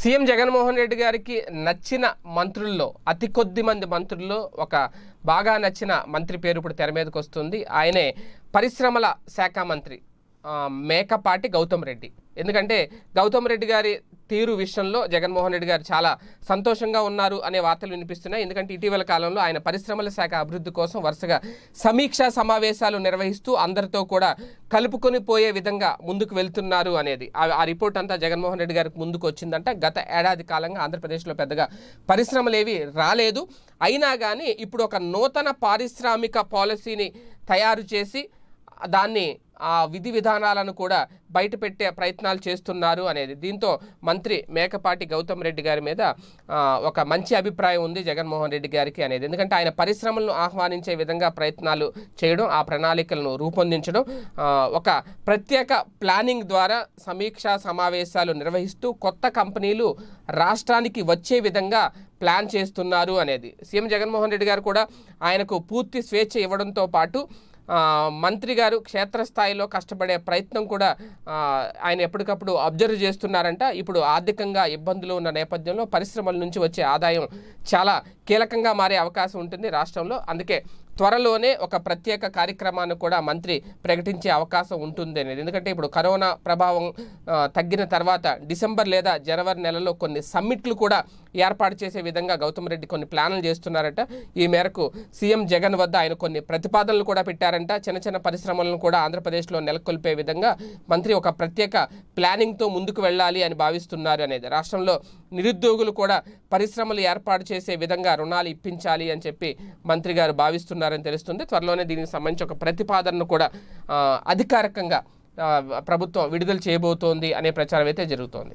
CM Jaganmohan Reddy గారికి నచ్చిన మంత్రుల్లో అతి కొద్ది మంది మంత్రుల్లో ఒక బాగా నచ్చిన మంత్రి పేరు ఇప్పుడు తెర మీదకి వస్తుంది ఆయనే పరిశ్రమల శాఖ మంత్రి మేకపాటి గౌతమ్ రెడ్డి ఎందుకంటే గౌతమ్ రెడ్డి గారి తీరు విషయంలో జగన్మోహన్ రెడ్డి గారు చాలా సంతోషంగా ఉన్నారు అనే వార్తలు వినిపిస్తున్నాయి ఎందుకంటే ఇటీవల కాలంలో ఆయన పరిశ్రమల శాఖ అభివృద్ధి కోసం వరుసగా సమీక్షా సమావేశాలు నిర్వహిస్తూ అందరితో కూడా కలుపుకొని పోయే విధంగా ముందుకు వెళ్తున్నారు అనేది ఆ రిపోర్ట్ అంతా జగన్మోహన్ రెడ్డి గారికి ముందుకు వచ్చిందంట గత ఏడాది కాలంగా ఆంధ్రప్రదేశ్లో పెద్దగా పరిశ్రమలేవి రాలేదు అయినా కానీ ఇప్పుడు ఒక నూతన పారిశ్రామిక పాలసీని తయారు చేసి దాన్ని ఆ విధి విధానాలను కూడా బయటపెట్టే ప్రయత్నాలు చేస్తున్నారు అనేది దీంతో మంత్రి మేకపాటి గౌతమ్ రెడ్డి గారి మీద ఒక మంచి అభిప్రాయం ఉంది జగన్మోహన్ రెడ్డి గారికి అనేది ఎందుకంటే ఆయన పరిశ్రమలను ఆహ్వానించే విధంగా ప్రయత్నాలు చేయడం ఆ ప్రణాళికలను రూపొందించడం ఒక ప్రత్యేక ప్లానింగ్ ద్వారా సమీక్షా సమావేశాలు నిర్వహిస్తూ కొత్త కంపెనీలు రాష్ట్రానికి వచ్చే విధంగా ప్లాన్ చేస్తున్నారు అనేది సీఎం జగన్మోహన్ రెడ్డి గారు కూడా ఆయనకు పూర్తి స్వేచ్ఛ ఇవ్వడంతో పాటు మంత్రి గారు క్షేత్రస్థాయిలో కష్టపడే ప్రయత్నం కూడా ఆయన ఎప్పటికప్పుడు అబ్జర్వ్ చేస్తున్నారంట ఇప్పుడు ఆర్థికంగా ఇబ్బందులు ఉన్న నేపథ్యంలో పరిశ్రమల నుంచి వచ్చే ఆదాయం చాలా కీలకంగా మారే అవకాశం ఉంటుంది రాష్ట్రంలో అందుకే త్వరలోనే ఒక ప్రత్యేక కార్యక్రమాన్ని కూడా మంత్రి ప్రకటించే అవకాశం ఉంటుంది అనేది ఎందుకంటే ఇప్పుడు కరోనా ప్రభావం తగ్గిన తర్వాత డిసెంబర్ లేదా జనవరి నెలలో కొన్ని సమ్మిట్లు కూడా ఏర్పాటు చేసే విధంగా గౌతమ్ రెడ్డి కొన్ని ప్లాన్లు చేస్తున్నారట ఈ మేరకు సీఎం జగన్ వద్ద ఆయన కొన్ని ప్రతిపాదనలు కూడా పెట్టారంట చిన్న చిన్న పరిశ్రమలను కూడా ఆంధ్రప్రదేశ్లో నెలకొల్పే విధంగా మంత్రి ఒక ప్రత్యేక ప్లానింగ్తో ముందుకు వెళ్ళాలి అని భావిస్తున్నారు అనేది రాష్ట్రంలో నిరుద్యోగులు కూడా పరిశ్రమలు ఏర్పాటు చేసే విధంగా రుణాలు ఇప్పించాలి అని చెప్పి మంత్రి గారు భావిస్తున్నారని తెలుస్తుంది త్వరలోనే దీనికి సంబంధించి ఒక ప్రతిపాదనను కూడా అధికారికంగా ప్రభుత్వం విడుదల చేయబోతోంది అనే ప్రచారం అయితే జరుగుతోంది